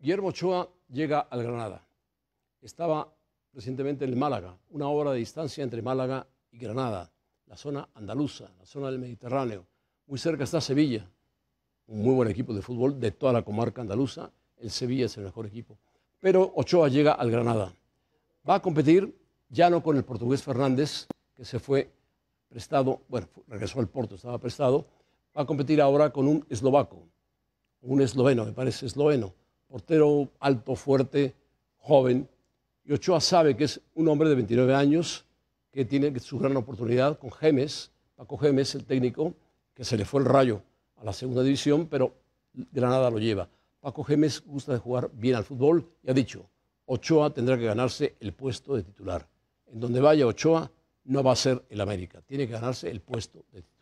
Guillermo Ochoa llega al Granada. Estaba recientemente en Málaga, una hora de distancia entre Málaga y Granada, la zona andaluza, la zona del Mediterráneo. Muy cerca está Sevilla, un muy buen equipo de fútbol de toda la comarca andaluza. El Sevilla es el mejor equipo. Pero Ochoa llega al Granada. Va a competir ya no con el portugués Fernández, que se fue prestado, bueno, regresó al Porto, estaba prestado. Va a competir ahora con un eslovaco, un esloveno, me parece esloveno portero alto, fuerte, joven. Y Ochoa sabe que es un hombre de 29 años, que tiene su gran oportunidad con Gemes, Paco Gemes, el técnico, que se le fue el rayo a la segunda división, pero Granada lo lleva. Paco Gemes gusta de jugar bien al fútbol y ha dicho, Ochoa tendrá que ganarse el puesto de titular. En donde vaya Ochoa no va a ser el América, tiene que ganarse el puesto de titular.